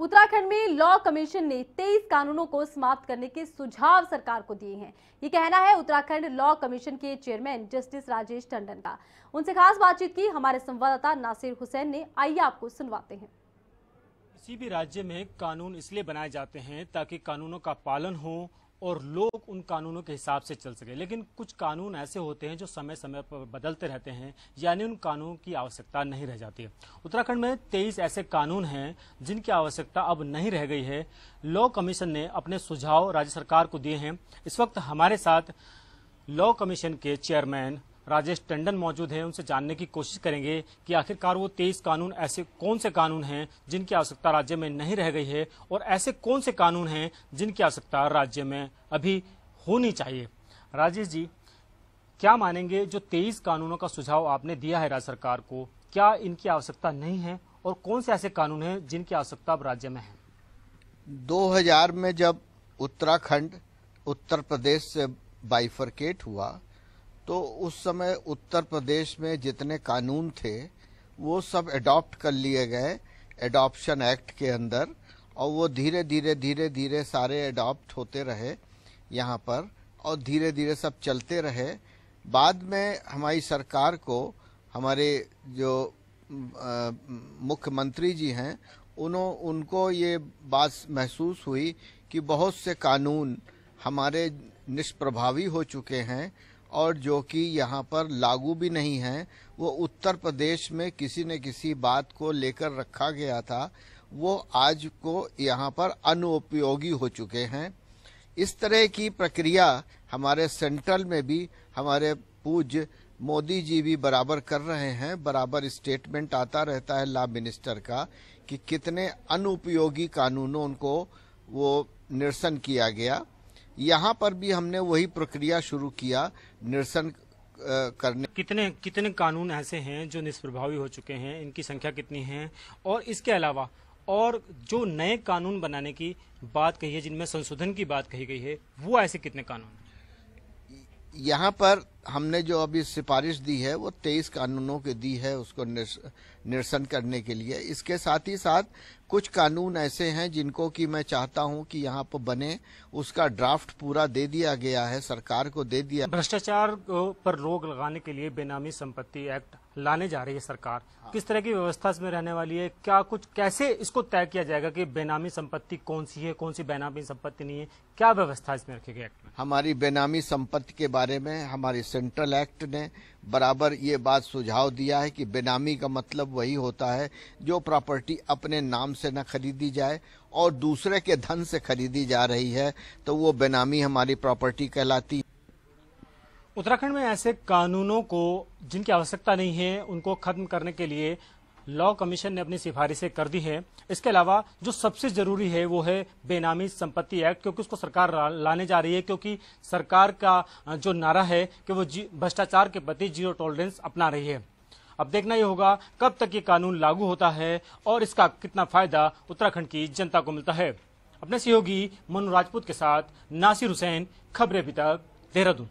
उत्तराखंड में law commission ने 23 कानूनों को समाप्त करने के सुझाव सरकार को दिए हैं ये कहना है उत्तराखंड लॉ कमीशन के चेयरमैन जस्टिस राजेश टंडन का उनसे खास बातचीत की हमारे संवाददाता नासिर हुसैन ने आइए आपको सुनवाते हैं किसी भी राज्य में कानून इसलिए बनाए जाते हैं ताकि कानूनों का पालन हो और लोग उन कानूनों के हिसाब से चल सके लेकिन कुछ कानून ऐसे होते हैं जो समय समय पर बदलते रहते हैं यानी उन कानूनों की आवश्यकता नहीं रह जाती है उत्तराखंड में तेईस ऐसे कानून हैं जिनकी आवश्यकता अब नहीं रह गई है लॉ कमीशन ने अपने सुझाव राज्य सरकार को दिए हैं इस वक्त हमारे साथ लॉ कमीशन के चेयरमैन राजेश टंडन मौजूद हैं उनसे जानने की कोशिश करेंगे कि आखिरकार वो तेईस कानून ऐसे कौन से कानून हैं जिनकी आवश्यकता राज्य में नहीं रह गई है और ऐसे कौन से कानून हैं जिनकी आवश्यकता राज्य में अभी होनी चाहिए राजेश जी क्या मानेंगे जो तेईस कानूनों का सुझाव आपने दिया है राज्य सरकार को क्या इनकी आवश्यकता नहीं है और कौन से ऐसे कानून हैं जिनकी आवश्यकता अब राज्य में है 2000 में जब उत्तराखंड उत्तर प्रदेश से बाइफरकेट हुआ तो उस समय उत्तर प्रदेश में जितने कानून थे वो सब एडॉप्ट कर लिए गए एडॉप्शन एक्ट के अंदर और वो धीरे धीरे धीरे धीरे सारे एडॉप्ट होते रहे यहाँ पर और धीरे धीरे सब चलते रहे बाद में हमारी सरकार को हमारे जो मुख्यमंत्री जी हैं उन्हों उनको ये बात महसूस हुई कि बहुत से कानून हमारे निष्प्रभावी हो चुके हैं और जो कि यहाँ पर लागू भी नहीं है वो उत्तर प्रदेश में किसी न किसी बात को लेकर रखा गया था वो आज को यहाँ पर अनुपयोगी हो चुके हैं इस तरह की प्रक्रिया हमारे सेंट्रल में भी हमारे पूज मोदी जी भी बराबर कर रहे हैं बराबर स्टेटमेंट आता रहता है ला मिनिस्टर का कि कितने अनुपयोगी कानूनों को वो निरसन किया गया यहाँ पर भी हमने वही प्रक्रिया शुरू किया निरसन करने कितने कितने कानून ऐसे हैं जो निष्प्रभावी हो चुके हैं इनकी संख्या कितनी है और इसके अलावा और जो नए कानून बनाने की बात कही है जिनमें संशोधन की बात कही गई है वो ऐसे कितने कानून यहाँ पर हमने जो अभी सिफारिश दी है वो तेईस कानूनों की दी है उसको निरसन करने के लिए इसके साथ ही साथ कुछ कानून ऐसे हैं जिनको कि मैं चाहता हूं कि यहां पर बने उसका ड्राफ्ट पूरा दे दिया गया है सरकार को दे दिया भ्रष्टाचार पर रोक लगाने के लिए बेनामी संपत्ति एक्ट लाने जा रही है सरकार हाँ। किस तरह की व्यवस्था इसमें रहने वाली है क्या कुछ कैसे इसको तय किया जाएगा कि बेनामी संपत्ति कौन सी है कौन सी बेनामी संपत्ति नहीं है क्या व्यवस्था इसमें रखेगी एक्ट में हमारी बेनामी संपत्ति के बारे में हमारे सेंट्रल एक्ट ने बराबर ये बात सुझाव दिया है कि बेनामी का मतलब वही होता है जो प्रॉपर्टी अपने नाम से न खरीदी जाए और दूसरे के धन से खरीदी जा रही है तो वो बेनामी हमारी प्रॉपर्टी कहलाती उत्तराखंड में ऐसे कानूनों को जिनकी आवश्यकता नहीं है उनको खत्म करने के लिए लॉ कमीशन ने अपनी सिफारिशें कर दी है इसके अलावा जो सबसे जरूरी है वो है बेनामी संपत्ति एक्ट क्योंकि उसको सरकार लाने जा रही है क्योंकि सरकार का जो नारा है कि वो भ्रष्टाचार के प्रति जीरो टॉलरेंस अपना रही है अब देखना ये होगा कब तक ये कानून लागू होता है और इसका कितना फायदा उत्तराखंड की जनता को मिलता है अपने सहयोगी मनु राजपूत के साथ नासिर हुसैन खबरें अभी तक देहरादून